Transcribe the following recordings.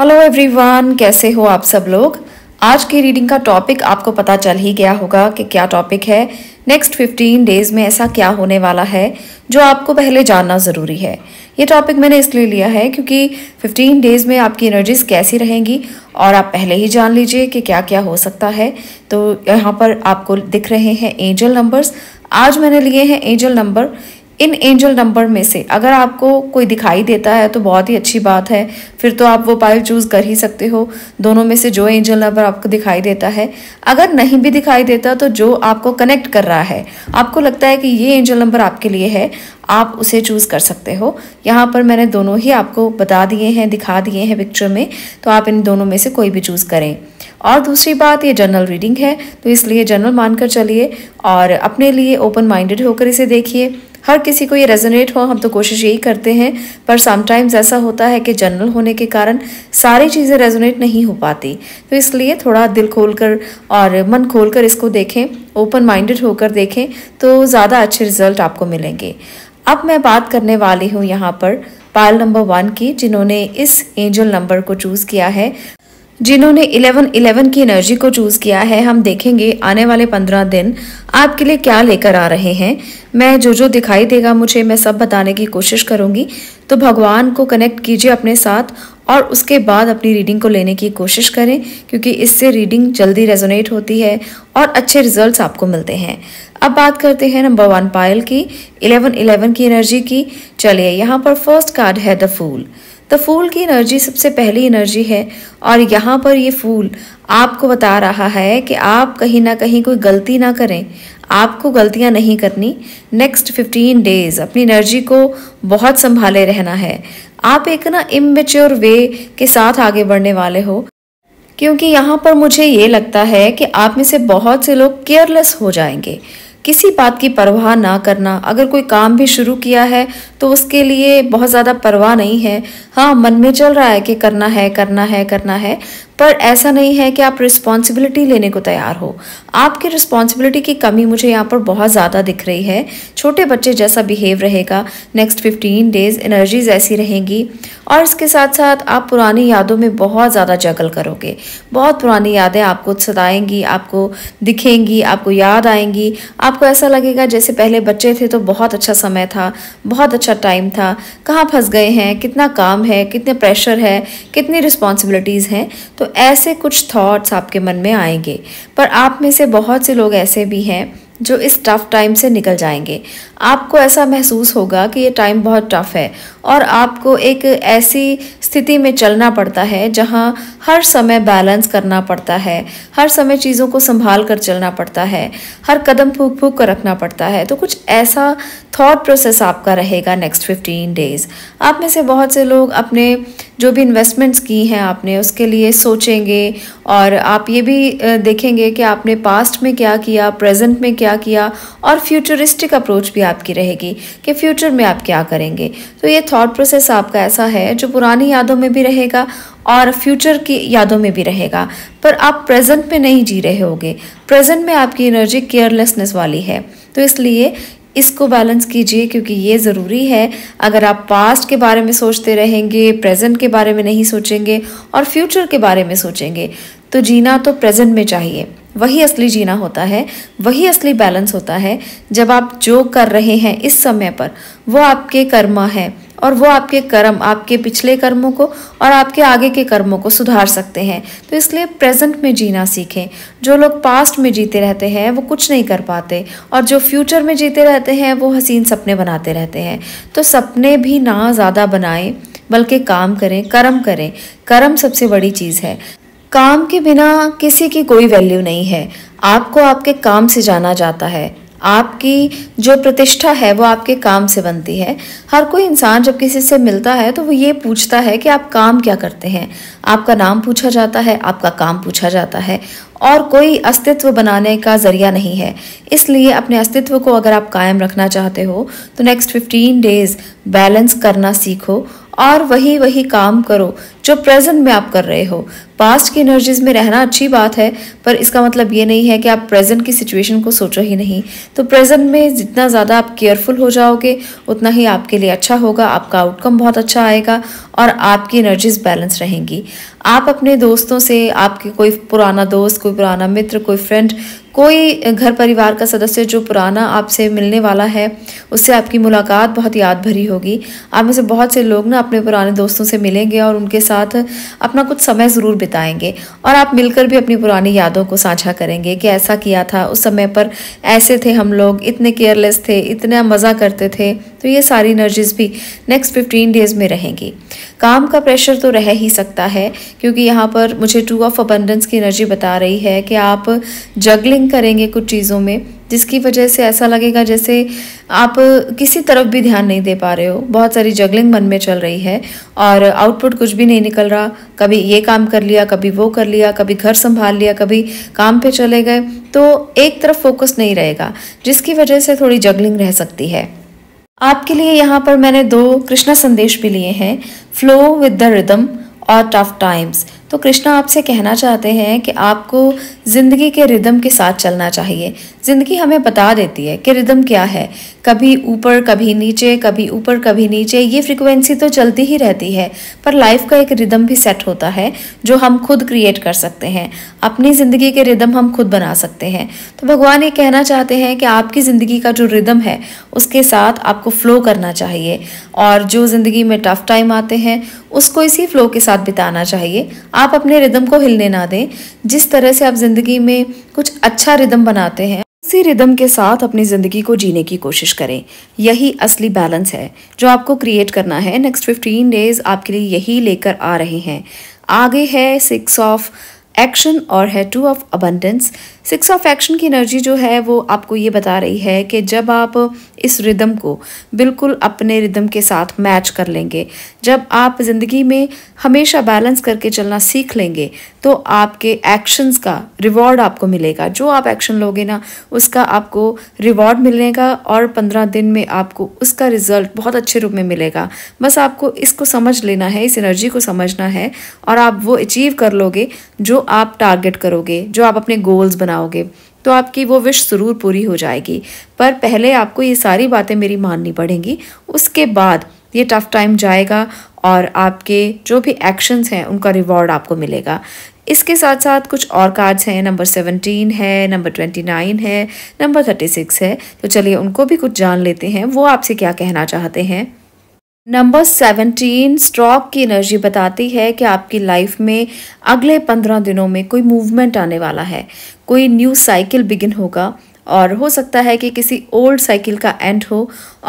hello everyone कैसे हो आप सब लोग आज की रीडिंग का टॉपिक आपको पता चल ही गया होगा कि क्या टॉपिक है नेक्स्ट 15 डेज में ऐसा क्या होने वाला है जो आपको पहले जानना ज़रूरी है ये टॉपिक मैंने इसलिए लिया है क्योंकि 15 डेज में आपकी एनर्जीज कैसी रहेंगी और आप पहले ही जान लीजिए कि क्या क्या हो सकता है तो यहाँ पर आपको दिख रहे हैं एंजल नंबर्स आज मैंने लिए हैं एंजल नंबर इन एंजल नंबर में से अगर आपको कोई दिखाई देता है तो बहुत ही अच्छी बात है फिर तो आप वो पाइव चूज़ कर ही सकते हो दोनों में से जो एंजल नंबर आपको दिखाई देता है अगर नहीं भी दिखाई देता तो जो आपको कनेक्ट कर रहा है आपको लगता है कि ये एंजल नंबर आपके लिए है आप उसे चूज़ कर सकते हो यहाँ पर मैंने दोनों ही आपको बता दिए हैं दिखा दिए हैं पिक्चर में तो आप इन दोनों में से कोई भी चूज़ करें और दूसरी बात ये जनरल रीडिंग है तो इसलिए जनरल मानकर चलिए और अपने लिए ओपन माइंडेड होकर इसे देखिए हर किसी को ये रेजोनेट हो हम तो कोशिश यही करते हैं पर समटाइम्स ऐसा होता है कि जनरल होने के कारण सारी चीज़ें रेजोनेट नहीं हो पाती तो इसलिए थोड़ा दिल खोल कर और मन खोल कर इसको देखें ओपन माइंडेड होकर देखें तो ज़्यादा अच्छे रिजल्ट आपको मिलेंगे अब मैं बात करने वाली हूँ यहाँ पर पायल नंबर वन की जिन्होंने इस एंजल नंबर को चूज़ किया है जिन्होंने 11-11 की एनर्जी को चूज किया है हम देखेंगे आने वाले 15 दिन आपके लिए क्या लेकर आ रहे हैं मैं जो जो दिखाई देगा मुझे मैं सब बताने की कोशिश करूंगी तो भगवान को कनेक्ट कीजिए अपने साथ और उसके बाद अपनी रीडिंग को लेने की कोशिश करें क्योंकि इससे रीडिंग जल्दी रेजोनेट होती है और अच्छे रिजल्ट्स आपको मिलते हैं अब बात करते हैं नंबर वन पायल की इलेवन इलेवन की एनर्जी की चलिए यहाँ पर फर्स्ट कार्ड है द फूल तो फूल की एनर्जी सबसे पहली एनर्जी है और यहाँ पर ये फूल आपको बता रहा है कि आप कहीं ना कहीं कोई गलती ना करें आपको गलतियाँ नहीं करनी नेक्स्ट फिफ्टीन डेज़ अपनी एनर्जी को बहुत संभाले रहना है आप एक ना इमेच्योर वे के साथ आगे बढ़ने वाले हो क्योंकि यहाँ पर मुझे ये लगता है कि आप में से बहुत से लोग केयरलेस हो जाएंगे किसी बात की परवाह ना करना अगर कोई काम भी शुरू किया है तो उसके लिए बहुत ज़्यादा परवाह नहीं है हाँ मन में चल रहा है कि करना है करना है करना है पर ऐसा नहीं है कि आप रिस्पॉन्सिबिलिटी लेने को तैयार हो आपकी रिस्पॉन्सिबिलिटी की कमी मुझे यहाँ पर बहुत ज़्यादा दिख रही है छोटे बच्चे जैसा बिहेव रहेगा नेक्स्ट फिफ्टीन डेज एनर्जीज ऐसी रहेंगी और इसके साथ साथ आप पुरानी यादों में बहुत ज़्यादा जगल करोगे बहुत पुरानी यादें आपको सताएंगी आपको दिखेंगी आपको याद आएंगी आपको ऐसा लगेगा जैसे पहले बच्चे थे तो बहुत अच्छा समय था बहुत अच्छा टाइम था कहाँ फंस गए हैं कितना काम है कितने प्रेशर है कितनी रिस्पॉन्सिबिलिटीज़ हैं तो ऐसे कुछ थॉट्स आपके मन में आएंगे पर आप में से बहुत से लोग ऐसे भी हैं जो इस टफ टाइम से निकल जाएंगे आपको ऐसा महसूस होगा कि ये टाइम बहुत टफ है और आपको एक ऐसी स्थिति में चलना पड़ता है जहाँ हर समय बैलेंस करना पड़ता है हर समय चीज़ों को संभाल कर चलना पड़ता है हर कदम फूक फूक कर रखना पड़ता है तो कुछ ऐसा थॉट प्रोसेस आपका रहेगा नेक्स्ट फिफ्टीन डेज़ आप में से बहुत से लोग अपने जो भी इन्वेस्टमेंट्स की हैं आपने उसके लिए सोचेंगे और आप ये भी देखेंगे कि आपने पास्ट में क्या किया प्रेजेंट में क्या क्या किया और फ्यूचरिस्टिक अप्रोच भी आपकी रहेगी कि फ्यूचर में आप क्या करेंगे तो ये थॉट प्रोसेस आपका ऐसा है जो पुरानी यादों में भी रहेगा और फ्यूचर की यादों में भी रहेगा पर आप प्रेजेंट में नहीं जी रहे होगे प्रेजेंट में आपकी एनर्जी केयरलेसनेस वाली है तो इसलिए इसको बैलेंस कीजिए क्योंकि ये ज़रूरी है अगर आप पास्ट के बारे में सोचते रहेंगे प्रेजेंट के बारे में नहीं सोचेंगे और फ्यूचर के बारे में सोचेंगे तो जीना तो प्रेजेंट में चाहिए वही असली जीना होता है वही असली बैलेंस होता है जब आप जो कर रहे हैं इस समय पर वो आपके कर्मा है और वो आपके कर्म आपके पिछले कर्मों को और आपके आगे के कर्मों को सुधार सकते हैं तो इसलिए प्रेजेंट में जीना सीखें जो लोग पास्ट में जीते रहते हैं वो कुछ नहीं कर पाते और जो फ्यूचर में जीते रहते हैं वो हसीन सपने बनाते रहते हैं तो सपने भी ना ज़्यादा बनाएं बल्कि काम करें कर्म करें कर्म सबसे बड़ी चीज़ है काम के बिना किसी की कोई वैल्यू नहीं है आपको आपके काम से जाना जाता है आपकी जो प्रतिष्ठा है वो आपके काम से बनती है हर कोई इंसान जब किसी से मिलता है तो वो ये पूछता है कि आप काम क्या करते हैं आपका नाम पूछा जाता है आपका काम पूछा जाता है और कोई अस्तित्व बनाने का ज़रिया नहीं है इसलिए अपने अस्तित्व को अगर आप कायम रखना चाहते हो तो नेक्स्ट फिफ्टीन डेज़ बैलेंस करना सीखो और वही वही काम करो जो प्रेजेंट में आप कर रहे हो पास्ट की एनर्जीज में रहना अच्छी बात है पर इसका मतलब ये नहीं है कि आप प्रेजेंट की सिचुएशन को सोचो ही नहीं तो प्रेजेंट में जितना ज़्यादा आप केयरफुल हो जाओगे उतना ही आपके लिए अच्छा होगा आपका आउटकम बहुत अच्छा आएगा और आपकी एनर्जीज बैलेंस रहेंगी आप अपने दोस्तों से आपके कोई पुराना दोस्त कोई पुराना मित्र कोई फ्रेंड कोई घर परिवार का सदस्य जो पुराना आपसे मिलने वाला है उससे आपकी मुलाकात बहुत याद भरी होगी आप में से बहुत से लोग ना अपने पुराने दोस्तों से मिलेंगे और उनके साथ अपना कुछ समय ज़रूर बिताएंगे और आप मिलकर भी अपनी पुरानी यादों को साझा करेंगे कि ऐसा किया था उस समय पर ऐसे थे हम लोग इतने केयरलेस थे इतना मज़ा करते थे तो ये सारी एनर्जीज़ भी नेक्स्ट फिफ्टीन डेज़ में रहेंगी काम का प्रेशर तो रह ही सकता है क्योंकि यहाँ पर मुझे टू ऑफ अबंडेंस की एनर्जी बता रही है कि आप जगलिंग करेंगे कुछ चीज़ों में जिसकी वजह से ऐसा लगेगा जैसे आप किसी तरफ भी ध्यान नहीं दे पा रहे हो बहुत सारी जगलिंग मन में चल रही है और आउटपुट कुछ भी नहीं निकल रहा कभी ये काम कर लिया कभी वो कर लिया कभी घर संभाल लिया कभी काम पे चले गए तो एक तरफ फोकस नहीं रहेगा जिसकी वजह से थोड़ी जगलिंग रह सकती है आपके लिए यहाँ पर मैंने दो कृष्णा संदेश भी लिए हैं फ्लो विद द रिदम और टफ टाइम्स तो कृष्णा आपसे कहना चाहते हैं कि आपको ज़िंदगी के रिदम के साथ चलना चाहिए ज़िंदगी हमें बता देती है कि रिदम क्या है कभी ऊपर कभी नीचे कभी ऊपर कभी नीचे ये फ्रिक्वेंसी तो चलती ही रहती है पर लाइफ का एक रिदम भी सेट होता है जो हम खुद क्रिएट कर सकते हैं अपनी ज़िंदगी के रिदम हम खुद बना सकते हैं तो भगवान ये कहना चाहते हैं कि आपकी ज़िंदगी का जो रिदम है उसके साथ आपको फ़्लो करना चाहिए और जो ज़िंदगी में टफ़ टाइम आते हैं उसको इसी फ़्लो के साथ बिताना चाहिए आप अपने रिदम को हिलने ना दें जिस तरह से आप ज़िंदगी में कुछ अच्छा रिदम बनाते हैं उसी रिदम के साथ अपनी ज़िंदगी को जीने की कोशिश करें यही असली बैलेंस है जो आपको क्रिएट करना है नेक्स्ट फिफ्टीन डेज़ आपके लिए यही लेकर आ रहे हैं आगे है सिक्स ऑफ एक्शन और है two of abundance six of action की एनर्जी जो है वो आपको ये बता रही है कि जब आप इस रिदम को बिल्कुल अपने रिदम के साथ मैच कर लेंगे जब आप ज़िंदगी में हमेशा बैलेंस करके चलना सीख लेंगे तो आपके एक्शंस का रिवॉर्ड आपको मिलेगा जो आप एक्शन लोगे ना उसका आपको रिवॉर्ड मिलेगा और पंद्रह दिन में आपको उसका रिजल्ट बहुत अच्छे रूप में मिलेगा बस आपको इसको समझ लेना है इस एनर्जी को समझना है और आप वो अचीव कर लोगे जो आप टारगेट करोगे जो आप अपने गोल्स बना बनाओगे तो आपकी वो विश ज़रूर पूरी हो जाएगी पर पहले आपको ये सारी बातें मेरी माननी पड़ेंगी उसके बाद ये टफ़ टाइम जाएगा और आपके जो भी एक्शंस हैं उनका रिवॉर्ड आपको मिलेगा इसके साथ साथ कुछ और कार्ड्स हैं नंबर सेवनटीन है नंबर ट्वेंटी नाइन है नंबर थर्टी सिक्स है तो चलिए उनको भी कुछ जान लेते हैं वो आपसे क्या कहना चाहते हैं नंबर सेवनटीन स्ट्रॉक की एनर्जी बताती है कि आपकी लाइफ में अगले पंद्रह दिनों में कोई मूवमेंट आने वाला है कोई न्यू साइकिल बिगिन होगा और हो सकता है कि किसी ओल्ड साइकिल का एंड हो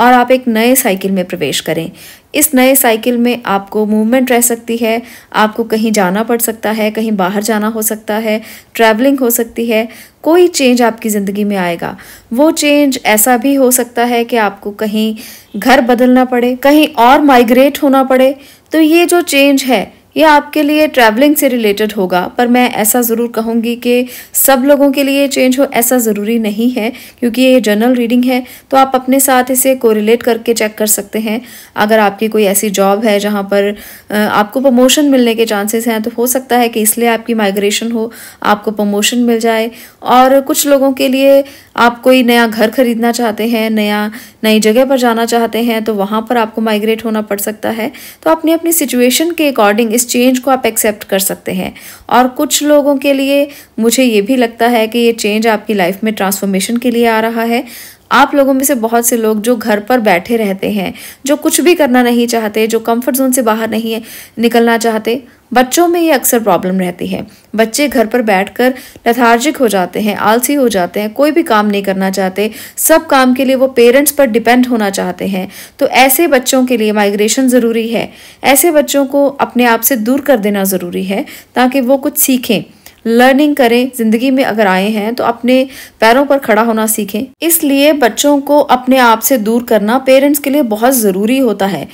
और आप एक नए साइकिल में प्रवेश करें इस नए साइकिल में आपको मूवमेंट रह सकती है आपको कहीं जाना पड़ सकता है कहीं बाहर जाना हो सकता है ट्रैवलिंग हो सकती है कोई चेंज आपकी ज़िंदगी में आएगा वो चेंज ऐसा भी हो सकता है कि आपको कहीं घर बदलना पड़े कहीं और माइग्रेट होना पड़े तो ये जो चेंज है यह आपके लिए ट्रैवलिंग से रिलेटेड होगा पर मैं ऐसा ज़रूर कहूँगी कि सब लोगों के लिए चेंज हो ऐसा ज़रूरी नहीं है क्योंकि ये जर्नल रीडिंग है तो आप अपने साथ इसे कोरिलेट करके चेक कर सकते हैं अगर आपकी कोई ऐसी जॉब है जहाँ पर आपको प्रमोशन मिलने के चांसेस हैं तो हो सकता है कि इसलिए आपकी माइग्रेशन हो आपको प्रमोशन मिल जाए और कुछ लोगों के लिए आप कोई नया घर खरीदना चाहते हैं नया नई जगह पर जाना चाहते हैं तो वहाँ पर आपको माइग्रेट होना पड़ सकता है तो अपनी अपनी सिचुएशन के अकॉर्डिंग इस चेंज को आप एक्सेप्ट कर सकते हैं और कुछ लोगों के लिए मुझे ये भी लगता है कि ये चेंज आपकी लाइफ में ट्रांसफॉर्मेशन के लिए आ रहा है आप लोगों में से बहुत से लोग जो घर पर बैठे रहते हैं जो कुछ भी करना नहीं चाहते जो कंफर्ट जोन से बाहर नहीं है निकलना चाहते बच्चों में ये अक्सर प्रॉब्लम रहती है बच्चे घर पर बैठकर लथार्जिक हो जाते हैं आलसी हो जाते हैं कोई भी काम नहीं करना चाहते सब काम के लिए वो पेरेंट्स पर डिपेंड होना चाहते हैं तो ऐसे बच्चों के लिए माइग्रेशन ज़रूरी है ऐसे बच्चों को अपने आप से दूर कर देना ज़रूरी है ताकि वो कुछ सीखें लर्निंग करें जिंदगी में अगर आए हैं तो अपने पैरों पर खड़ा होना सीखें इसलिए बच्चों को अपने आप से दूर करना पेरेंट्स के लिए बहुत ज़रूरी होता है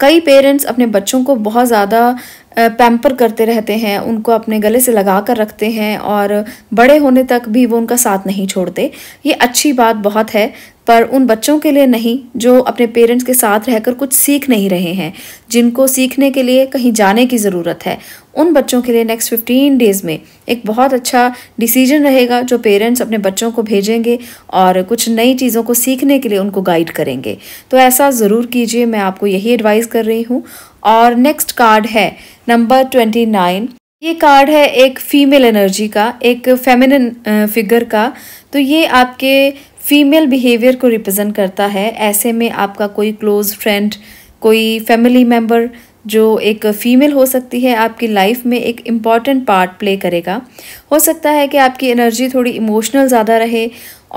कई पेरेंट्स अपने बच्चों को बहुत ज़्यादा पैम्पर करते रहते हैं उनको अपने गले से लगा कर रखते हैं और बड़े होने तक भी वो उनका साथ नहीं छोड़ते ये अच्छी बात बहुत है पर उन बच्चों के लिए नहीं जो अपने पेरेंट्स के साथ रहकर कुछ सीख नहीं रहे हैं जिनको सीखने के लिए कहीं जाने की ज़रूरत है उन बच्चों के लिए नेक्स्ट फिफ्टीन डेज़ में एक बहुत अच्छा डिसीजन रहेगा जो पेरेंट्स अपने बच्चों को भेजेंगे और कुछ नई चीज़ों को सीखने के लिए उनको गाइड करेंगे तो ऐसा ज़रूर कीजिए मैं आपको यही एडवाइस कर रही हूँ और नेक्स्ट कार्ड है नंबर ट्वेंटी नाइन ये कार्ड है एक फीमेल एनर्जी का एक फेमिनिन फिगर का तो ये आपके फीमेल बिहेवियर को रिप्रेजेंट करता है ऐसे में आपका कोई क्लोज़ फ्रेंड कोई फैमिली मेम्बर जो एक फ़ीमेल हो सकती है आपकी लाइफ में एक इम्पॉर्टेंट पार्ट प्ले करेगा हो सकता है कि आपकी एनर्जी थोड़ी इमोशनल ज़्यादा रहे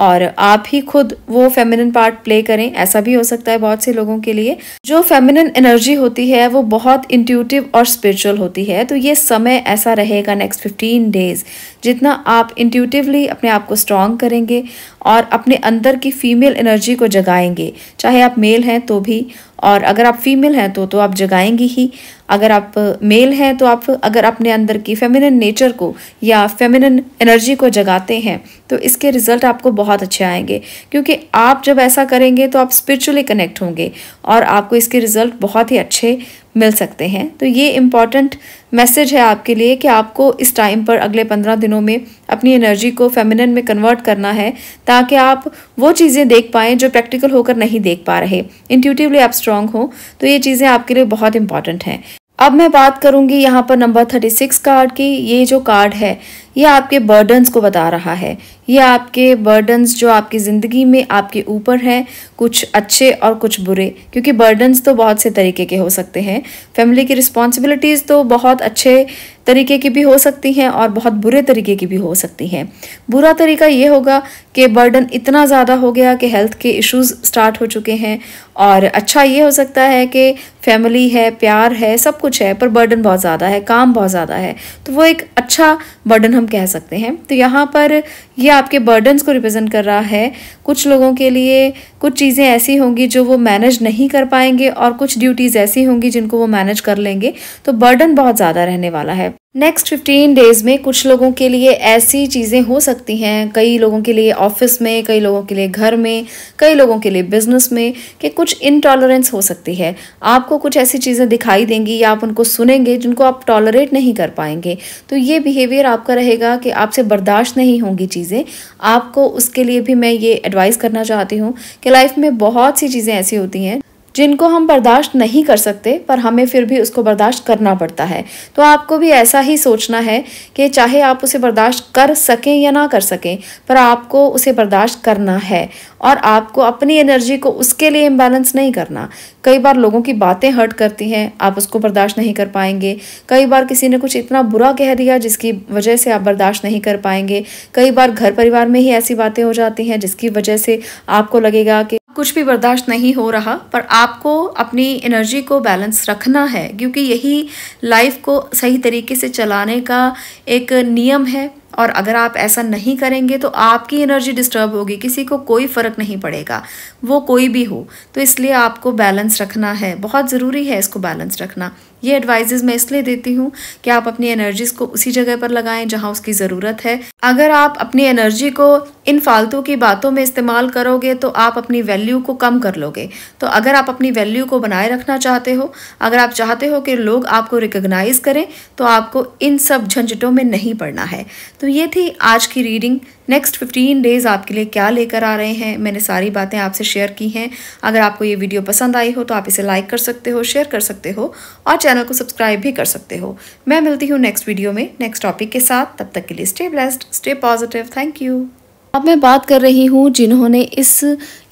और आप ही खुद वो फेमिनन पार्ट प्ले करें ऐसा भी हो सकता है बहुत से लोगों के लिए जो फेमिनन एनर्जी होती है वो बहुत इंट्यूटिव और स्पिरिचुअल होती है तो ये समय ऐसा रहेगा नेक्स्ट फिफ्टीन डेज जितना आप इंट्यूटिवली अपने आप को स्ट्रॉन्ग करेंगे और अपने अंदर की फीमेल एनर्जी को जगाएंगे चाहे आप मेल हैं तो भी और अगर आप फीमेल हैं तो तो आप जगाएंगी ही अगर आप मेल uh, हैं तो आप अगर अपने अंदर की फेमिनिन नेचर को या फेमिनिन एनर्जी को जगाते हैं तो इसके रिज़ल्ट आपको बहुत अच्छे आएंगे क्योंकि आप जब ऐसा करेंगे तो आप स्पिरिचुअली कनेक्ट होंगे और आपको इसके रिज़ल्ट बहुत ही अच्छे मिल सकते हैं तो ये इम्पॉर्टेंट मैसेज है आपके लिए कि आपको इस टाइम पर अगले पंद्रह दिनों में अपनी एनर्जी को फेमिनन में कन्वर्ट करना है ताकि आप वो चीज़ें देख पाएँ जो प्रैक्टिकल होकर नहीं देख पा रहे इंट्यूटिवली आप स्ट्रांग हो तो ये चीज़ें आपके लिए बहुत इंपॉर्टेंट हैं अब मैं बात करूंगी यहाँ पर नंबर थर्टी सिक्स कार्ड की ये जो कार्ड है ये आपके बर्डन्स को बता रहा है ये आपके बर्डन्स जो आपकी ज़िंदगी में आपके ऊपर हैं कुछ अच्छे और कुछ बुरे क्योंकि बर्डन्स तो बहुत से तरीके के हो सकते हैं फैमिली की रिस्पॉन्सिबिलिटीज़ तो बहुत अच्छे तरीके की भी हो सकती हैं और बहुत बुरे तरीके की भी हो सकती हैं बुरा तरीका ये होगा कि बर्डन इतना ज़्यादा हो गया कि हेल्थ के इश्यूज स्टार्ट हो चुके हैं और अच्छा ये हो सकता है कि फैमिली है प्यार है सब कुछ है पर बर्डन बहुत ज़्यादा है काम बहुत ज़्यादा है तो वो एक अच्छा बर्डन हम हम कह सकते हैं तो यहाँ पर ये आपके बर्डन्स को रिप्रेजेंट कर रहा है कुछ लोगों के लिए कुछ चीज़ें ऐसी होंगी जो वो मैनेज नहीं कर पाएंगे और कुछ ड्यूटीज़ ऐसी होंगी जिनको वो मैनेज कर लेंगे तो बर्डन बहुत ज़्यादा रहने वाला है नेक्स्ट फिफ्टीन डेज़ में कुछ लोगों के लिए ऐसी चीज़ें हो सकती हैं कई लोगों के लिए ऑफिस में कई लोगों के लिए घर में कई लोगों के लिए बिजनेस में कि कुछ इनटॉलरेंस हो सकती है आपको कुछ ऐसी चीज़ें दिखाई देंगी या आप उनको सुनेंगे जिनको आप टॉलरेट नहीं कर पाएंगे तो ये बिहेवियर आपका रहेगा कि आपसे बर्दाश्त नहीं होंगी चीज़ें आपको उसके लिए भी मैं ये एडवाइस करना चाहती हूँ कि लाइफ में बहुत सी चीज़ें ऐसी होती हैं जिनको हम बर्दाश्त नहीं कर सकते पर हमें फिर भी उसको बर्दाश्त करना पड़ता है तो आपको भी ऐसा ही सोचना है कि चाहे आप उसे बर्दाश्त कर सकें या ना कर सकें पर आपको उसे बर्दाश्त करना है और आपको अपनी एनर्जी को उसके लिए इम्बेलेंस नहीं करना कई बार लोगों की बातें हर्ट करती हैं आप उसको बर्दाश्त नहीं कर पाएंगे कई बार किसी ने कुछ इतना बुरा कह दिया जिसकी वजह से आप बर्दाश्त नहीं कर पाएंगे कई बार घर परिवार में ही ऐसी बातें हो जाती हैं जिसकी वजह से आपको लगेगा कि कुछ भी बर्दाश्त नहीं हो रहा पर आपको अपनी एनर्जी को बैलेंस रखना है क्योंकि यही लाइफ को सही तरीके से चलाने का एक नियम है और अगर आप ऐसा नहीं करेंगे तो आपकी एनर्जी डिस्टर्ब होगी किसी को कोई फ़र्क नहीं पड़ेगा वो कोई भी हो तो इसलिए आपको बैलेंस रखना है बहुत ज़रूरी है इसको बैलेंस रखना ये एडवाइजेज मैं इसलिए देती हूँ कि आप अपनी एनर्जीज को उसी जगह पर लगाएं जहाँ उसकी ज़रूरत है अगर आप अपनी एनर्जी को इन फालतू की बातों में इस्तेमाल करोगे तो आप अपनी वैल्यू को कम कर लोगे तो अगर आप अपनी वैल्यू को बनाए रखना चाहते हो अगर आप चाहते हो कि लोग आपको रिकग्नाइज़ करें तो आपको इन सब झंझटों में नहीं पड़ना है तो ये थी आज की रीडिंग नेक्स्ट 15 डेज़ आपके लिए क्या लेकर आ रहे हैं मैंने सारी बातें आपसे शेयर की हैं अगर आपको ये वीडियो पसंद आई हो तो आप इसे लाइक कर सकते हो शेयर कर सकते हो और चैनल को सब्सक्राइब भी कर सकते हो मैं मिलती हूँ नेक्स्ट वीडियो में नेक्स्ट टॉपिक के साथ तब तक के लिए stay blessed stay positive thank you अब मैं बात कर रही हूँ जिन्होंने इस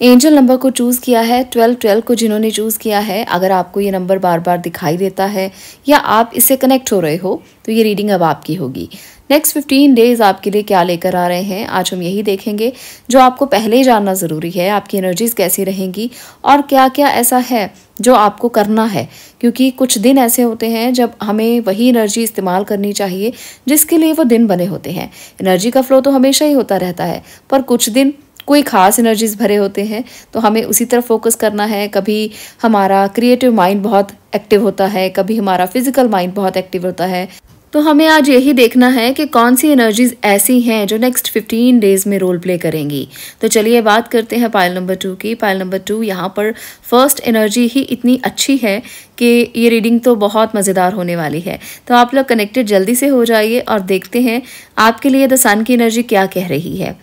एंजल नंबर को चूज़ किया है ट्वेल्व ट्वेल्व को जिन्होंने चूज़ किया है अगर आपको ये नंबर बार बार दिखाई देता है या आप इससे कनेक्ट हो रहे हो तो ये रीडिंग अब आपकी होगी नेक्स्ट फिफ्टीन डेज आपके लिए क्या लेकर आ रहे हैं आज हम यही देखेंगे जो आपको पहले ही जानना ज़रूरी है आपकी एनर्जीज कैसी रहेंगी और क्या क्या ऐसा है जो आपको करना है क्योंकि कुछ दिन ऐसे होते हैं जब हमें वही एनर्जी इस्तेमाल करनी चाहिए जिसके लिए वो दिन बने होते हैं एनर्जी का फ्लो तो हमेशा ही होता रहता है पर कुछ दिन कोई खास एनर्जीज भरे होते हैं तो हमें उसी तरफ फोकस करना है कभी हमारा क्रिएटिव माइंड बहुत एक्टिव होता है कभी हमारा फिजिकल माइंड बहुत एक्टिव होता है तो हमें आज यही देखना है कि कौन सी एनर्जीज ऐसी हैं जो नेक्स्ट फिफ्टीन डेज में रोल प्ले करेंगी तो चलिए बात करते हैं पायल नंबर टू की पायल नंबर टू यहाँ पर फर्स्ट एनर्जी ही इतनी अच्छी है कि ये रीडिंग तो बहुत मज़ेदार होने वाली है तो आप लोग कनेक्टेड जल्दी से हो जाइए और देखते हैं आपके लिए द सन की एनर्जी क्या कह रही है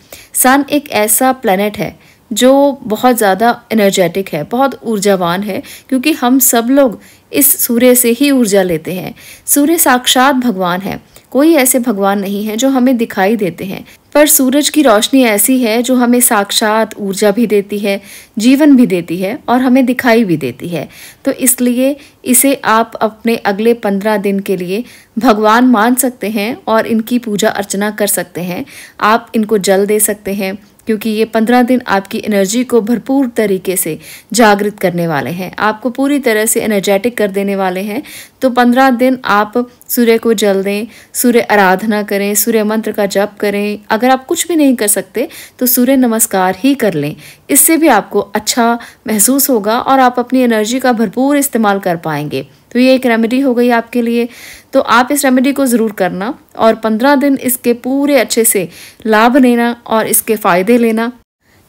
सन एक ऐसा प्लानट है जो बहुत ज़्यादा एनर्जेटिक है बहुत ऊर्जावान है क्योंकि हम सब लोग इस सूर्य से ही ऊर्जा लेते हैं सूर्य साक्षात भगवान है कोई ऐसे भगवान नहीं है जो हमें दिखाई देते हैं पर सूरज की रोशनी ऐसी है जो हमें साक्षात ऊर्जा भी देती है जीवन भी देती है और हमें दिखाई भी देती है तो इसलिए इसे आप अपने अगले पंद्रह दिन के लिए भगवान मान सकते हैं और इनकी पूजा अर्चना कर सकते हैं आप इनको जल दे सकते हैं क्योंकि ये पंद्रह दिन आपकी एनर्जी को भरपूर तरीके से जागृत करने वाले हैं आपको पूरी तरह से एनर्जेटिक कर देने वाले हैं तो पंद्रह दिन आप सूर्य को जल दें सूर्य आराधना करें सूर्य मंत्र का जप करें अगर आप कुछ भी नहीं कर सकते तो सूर्य नमस्कार ही कर लें इससे भी आपको अच्छा महसूस होगा और आप अपनी एनर्जी का भरपूर इस्तेमाल कर पाएंगे तो ये एक रेमेडी हो गई आपके लिए तो आप इस रेमेडी को ज़रूर करना और पंद्रह दिन इसके पूरे अच्छे से लाभ लेना और इसके फ़ायदे लेना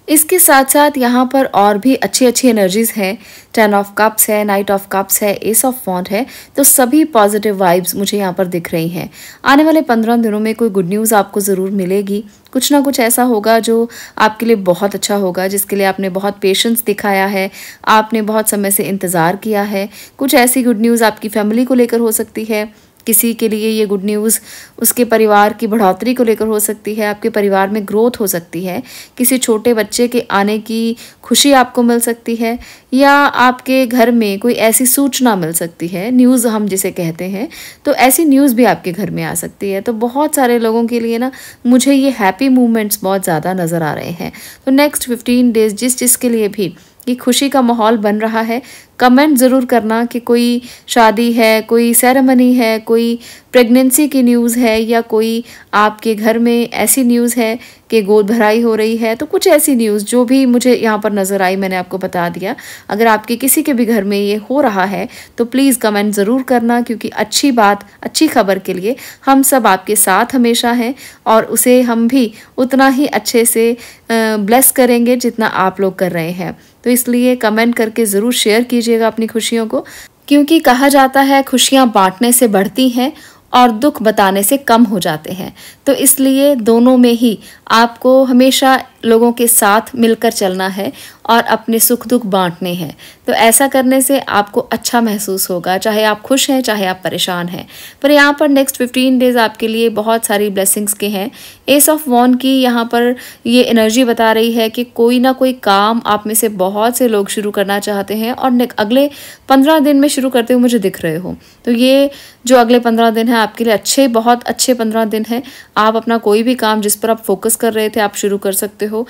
इसके साथ साथ यहाँ पर और भी अच्छी अच्छी एनर्जीज़ हैं टेन ऑफ कप्स है नाइट ऑफ कप्स है एस ऑफ फॉन्ट है तो सभी पॉजिटिव वाइब्स मुझे यहाँ पर दिख रही हैं आने वाले पंद्रह दिनों में कोई गुड न्यूज़ आपको ज़रूर मिलेगी कुछ ना कुछ ऐसा होगा जो आपके लिए बहुत अच्छा होगा जिसके लिए आपने बहुत पेशेंस दिखाया है आपने बहुत समय से इंतज़ार किया है कुछ ऐसी गुड न्यूज़ आपकी फैमिली को लेकर हो सकती है किसी के लिए ये गुड न्यूज़ उसके परिवार की बढ़ोतरी को लेकर हो सकती है आपके परिवार में ग्रोथ हो सकती है किसी छोटे बच्चे के आने की खुशी आपको मिल सकती है या आपके घर में कोई ऐसी सूचना मिल सकती है न्यूज़ हम जिसे कहते हैं तो ऐसी न्यूज़ भी आपके घर में आ सकती है तो बहुत सारे लोगों के लिए ना मुझे ये हैप्पी मूवमेंट्स बहुत ज़्यादा नज़र आ रहे हैं तो नेक्स्ट फिफ्टीन डेज जिस जिसके लिए भी ये खुशी का माहौल बन रहा है कमेंट ज़रूर करना कि कोई शादी है कोई सेरेमनी है कोई प्रेगनेंसी की न्यूज़ है या कोई आपके घर में ऐसी न्यूज़ है कि गोद भराई हो रही है तो कुछ ऐसी न्यूज़ जो भी मुझे यहाँ पर नज़र आई मैंने आपको बता दिया अगर आपके किसी के भी घर में ये हो रहा है तो प्लीज़ कमेंट ज़रूर करना क्योंकि अच्छी बात अच्छी खबर के लिए हम सब आपके साथ हमेशा हैं और उसे हम भी उतना ही अच्छे से ब्लेस करेंगे जितना आप लोग कर रहे हैं तो इसलिए कमेंट करके ज़रूर शेयर कीजिएगा अपनी खुशियों को क्योंकि कहा जाता है खुशियाँ बांटने से बढ़ती हैं और दुख बताने से कम हो जाते हैं तो इसलिए दोनों में ही आपको हमेशा लोगों के साथ मिलकर चलना है और अपने सुख दुख बांटने हैं तो ऐसा करने से आपको अच्छा महसूस होगा चाहे आप खुश हैं चाहे आप परेशान हैं पर यहाँ पर नेक्स्ट फिफ्टीन डेज आपके लिए बहुत सारी ब्लेसिंग्स के हैं एस ऑफ वॉन की यहाँ पर ये एनर्जी बता रही है कि कोई ना कोई काम आप में से बहुत से लोग शुरू करना चाहते हैं और अगले पंद्रह दिन में शुरू करते हुए मुझे दिख रहे हो तो ये जो अगले पंद्रह दिन है आपके लिए अच्छे बहुत अच्छे पंद्रह दिन हैं आप अपना कोई भी काम जिस पर आप फोकस कर रहे थे आप शुरू कर सकते हो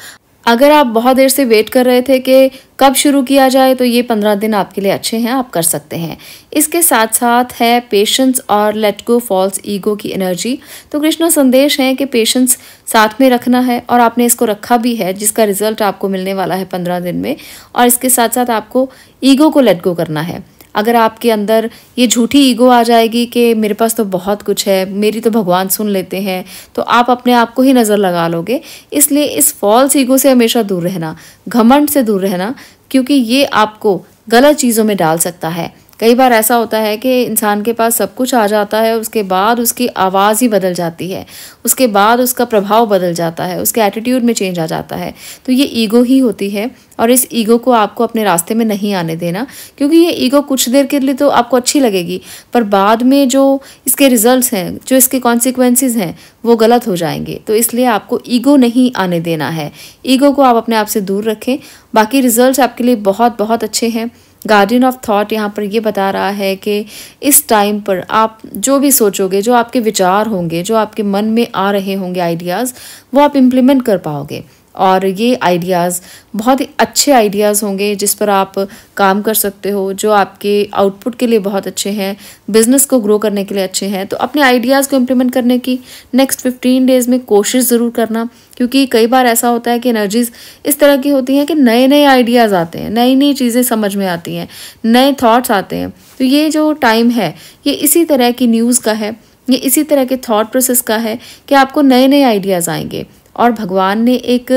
अगर आप बहुत देर से वेट कर रहे थे कि कब शुरू किया जाए तो ये पंद्रह दिन आपके लिए अच्छे हैं आप कर सकते हैं इसके साथ साथ है पेशेंस और लेट गो फॉल्स ईगो की एनर्जी तो कृष्णा संदेश है कि पेशेंस साथ में रखना है और आपने इसको रखा भी है जिसका रिजल्ट आपको मिलने वाला है पंद्रह दिन में और इसके साथ साथ आपको ईगो को लेट गो करना है अगर आपके अंदर ये झूठी ईगो आ जाएगी कि मेरे पास तो बहुत कुछ है मेरी तो भगवान सुन लेते हैं तो आप अपने आप को ही नज़र लगा लोगे इसलिए इस फॉल्स ईगो से हमेशा दूर रहना घमंड से दूर रहना क्योंकि ये आपको गलत चीज़ों में डाल सकता है कई बार ऐसा होता है कि इंसान के पास सब कुछ आ जाता है उसके बाद उसकी आवाज़ ही बदल जाती है उसके बाद उसका प्रभाव बदल जाता है उसके एटीट्यूड में चेंज आ जाता है तो ये ईगो ही होती है और इस ईगो को आपको अपने रास्ते में नहीं आने देना क्योंकि ये ईगो कुछ देर के लिए तो आपको अच्छी लगेगी पर बाद में जो इसके रिजल्ट्स हैं जो इसके कॉन्सिक्वेंसेज हैं वो गलत हो जाएंगे तो इसलिए आपको ईगो नहीं आने देना है ईगो को आप अपने आप से दूर रखें बाकी रिजल्ट्स आपके लिए बहुत बहुत अच्छे हैं गार्डियन ऑफ थॉट यहाँ पर ये बता रहा है कि इस टाइम पर आप जो भी सोचोगे जो आपके विचार होंगे जो आपके मन में आ रहे होंगे आइडियाज़ वो आप इम्प्लीमेंट कर पाओगे और ये आइडियाज़ बहुत ही अच्छे आइडियाज़ होंगे जिस पर आप काम कर सकते हो जो आपके आउटपुट के लिए बहुत अच्छे हैं बिज़नेस को ग्रो करने के लिए अच्छे हैं तो अपने आइडियाज़ को इम्प्लीमेंट करने की नेक्स्ट फिफ्टीन डेज़ में कोशिश ज़रूर करना क्योंकि कई बार ऐसा होता है कि एनर्जीज़ इस तरह की होती हैं कि नए नए आइडियाज़ आते हैं नई नई चीज़ें समझ में आती हैं नए थाट्स आते हैं तो ये जो टाइम है ये इसी तरह की न्यूज़ का है ये इसी तरह के थाट प्रोसेस का है कि आपको नए नए आइडियाज़ आएंगे और भगवान ने एक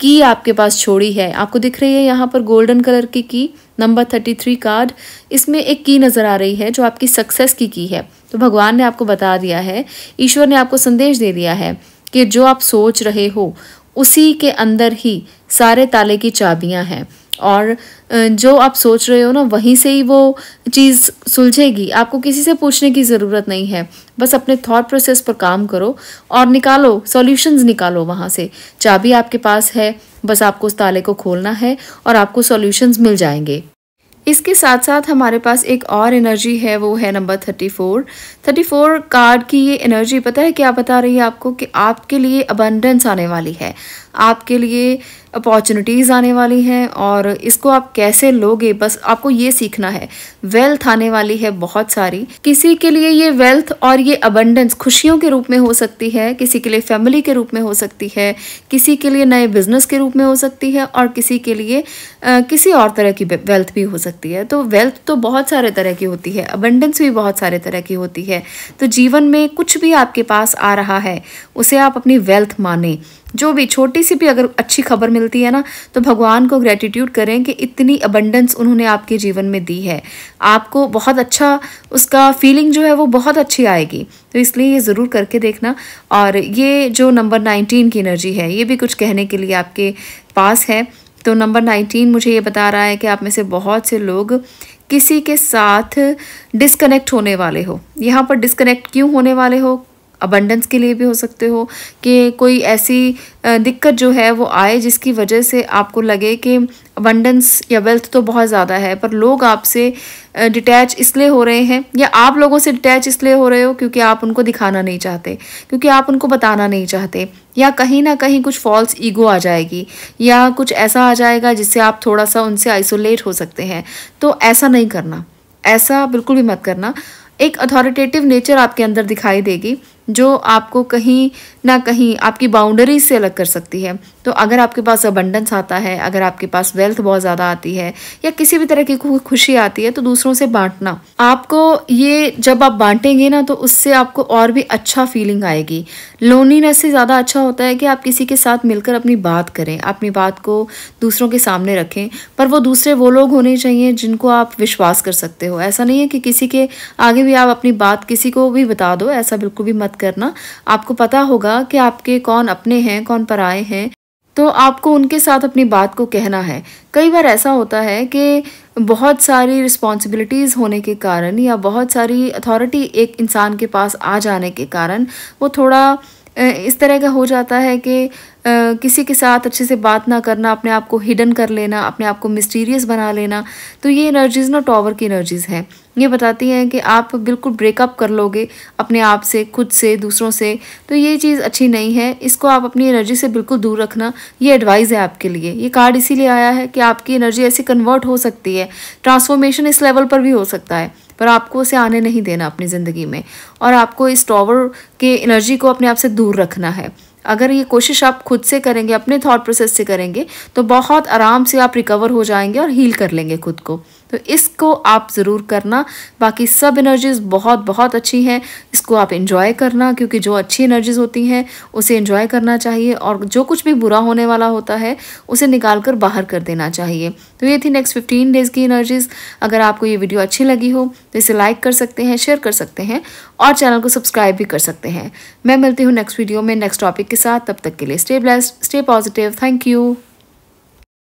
की आपके पास छोड़ी है आपको दिख रही है यहाँ पर गोल्डन कलर की की नंबर थर्टी थ्री कार्ड इसमें एक की नज़र आ रही है जो आपकी सक्सेस की की है तो भगवान ने आपको बता दिया है ईश्वर ने आपको संदेश दे दिया है कि जो आप सोच रहे हो उसी के अंदर ही सारे ताले की चाबियां हैं और जो आप सोच रहे हो ना वहीं से ही वो चीज़ सुलझेगी आपको किसी से पूछने की ज़रूरत नहीं है बस अपने थॉट प्रोसेस पर काम करो और निकालो सॉल्यूशंस निकालो वहाँ से चाबी आपके पास है बस आपको उस ताले को खोलना है और आपको सॉल्यूशंस मिल जाएंगे इसके साथ साथ हमारे पास एक और एनर्जी है वो है number thirty four thirty four card की ये एनर्जी पता है क्या बता रही है आपको कि आपके लिए अबंडेंस आने वाली है आपके लिए अपॉर्चुनिटीज़ आने वाली हैं और इसको आप कैसे लोगे बस आपको ये सीखना है वेल्थ आने वाली है बहुत सारी किसी के लिए ये वेल्थ और ये अबंडेंस खुशियों के रूप में हो सकती है किसी के लिए फैमिली के रूप में हो सकती है किसी के लिए नए बिजनेस के रूप में हो सकती है और किसी के लिए आ, किसी और तरह की वेल्थ भी हो सकती है तो वेल्थ तो बहुत सारे तरह की होती है अबंडेंस भी बहुत सारे तरह की होती है तो जीवन में कुछ भी आपके पास आ रहा है उसे आप अपनी वेल्थ माने जो भी छोटी सी भी अगर अच्छी खबर मिलती है ना तो भगवान को ग्रेटिट्यूड करें कि इतनी अबंडेंस उन्होंने आपके जीवन में दी है आपको बहुत अच्छा उसका फीलिंग जो है वो बहुत अच्छी आएगी तो इसलिए ये ज़रूर करके देखना और ये जो नंबर नाइनटीन की एनर्जी है ये भी कुछ कहने के लिए आपके पास है तो नंबर नाइनटीन मुझे ये बता रहा है कि आप में से बहुत से लोग किसी के साथ डिस्कनेक्ट होने वाले हो यहाँ पर डिस्कनेक्ट क्यों होने वाले हो अबंडेंस के लिए भी हो सकते हो कि कोई ऐसी दिक्कत जो है वो आए जिसकी वजह से आपको लगे कि अबंडेंस या वेल्थ तो बहुत ज़्यादा है पर लोग आपसे डिटैच इसलिए हो रहे हैं या आप लोगों से डिटैच इसलिए हो रहे हो क्योंकि आप उनको दिखाना नहीं चाहते क्योंकि आप उनको बताना नहीं चाहते या कहीं ना कहीं कुछ फॉल्स ईगो आ जाएगी या कुछ ऐसा आ जाएगा जिससे आप थोड़ा सा उनसे आइसोलेट हो सकते हैं तो ऐसा नहीं करना ऐसा बिल्कुल भी मत करना एक अथॉरिटेटिव नेचर आपके अंदर दिखाई देगी जो आपको कहीं ना कहीं आपकी बाउंड्री से अलग कर सकती है तो अगर आपके पास अबंडेंस आता है अगर आपके पास वेल्थ बहुत ज़्यादा आती है या किसी भी तरह की खुशी आती है तो दूसरों से बांटना आपको ये जब आप बांटेंगे ना तो उससे आपको और भी अच्छा फीलिंग आएगी लोनीनेस से ज़्यादा अच्छा होता है कि आप किसी के साथ मिलकर अपनी बात करें अपनी बात को दूसरों के सामने रखें पर वो दूसरे वो लोग होने चाहिए जिनको आप विश्वास कर सकते हो ऐसा नहीं है कि किसी के आगे भी आप अपनी बात किसी को भी बता दो ऐसा बिल्कुल भी मत करना आपको पता होगा कि आपके कौन अपने हैं कौन आए हैं तो आपको उनके साथ अपनी बात को कहना है कई बार ऐसा होता है कि बहुत सारी रिस्पॉन्सिबिलिटीज़ होने के कारण या बहुत सारी अथॉरिटी एक इंसान के पास आ जाने के कारण वो थोड़ा इस तरह का हो जाता है कि किसी के साथ अच्छे से बात ना करना अपने आप को हिडन कर लेना अपने आप को मिस्टीरियस बना लेना तो ये एनर्जीज़ ना टॉवर की एनर्जीज़ हैं ये बताती हैं कि आप बिल्कुल ब्रेकअप कर लोगे अपने आप से खुद से दूसरों से तो ये चीज़ अच्छी नहीं है इसको आप अपनी एनर्जी से बिल्कुल दूर रखना ये एडवाइस है आपके लिए ये कार्ड इसीलिए आया है कि आपकी एनर्जी ऐसी कन्वर्ट हो सकती है ट्रांसफॉर्मेशन इस लेवल पर भी हो सकता है पर आपको उसे आने नहीं देना अपनी ज़िंदगी में और आपको इस टॉवर के एनर्जी को अपने आप से दूर रखना है अगर ये कोशिश आप खुद से करेंगे अपने थॉट प्रोसेस से करेंगे तो बहुत आराम से आप रिकवर हो जाएंगे और हील कर लेंगे खुद को तो इसको आप ज़रूर करना बाकी सब एनर्जीज़ बहुत बहुत अच्छी हैं इसको आप इन्जॉय करना क्योंकि जो अच्छी एनर्जीज़ होती हैं उसे इन्जॉय करना चाहिए और जो कुछ भी बुरा होने वाला होता है उसे निकाल कर बाहर कर देना चाहिए तो ये थी नेक्स्ट फिफ्टीन डेज़ की एनर्जीज़ अगर आपको ये वीडियो अच्छी लगी हो तो इसे लाइक कर सकते हैं शेयर कर सकते हैं और चैनल को सब्सक्राइब भी कर सकते हैं मैं मिलती हूँ नेक्स्ट वीडियो में नेक्स्ट टॉपिक के साथ तब तक के लिए stay blessed stay positive thank you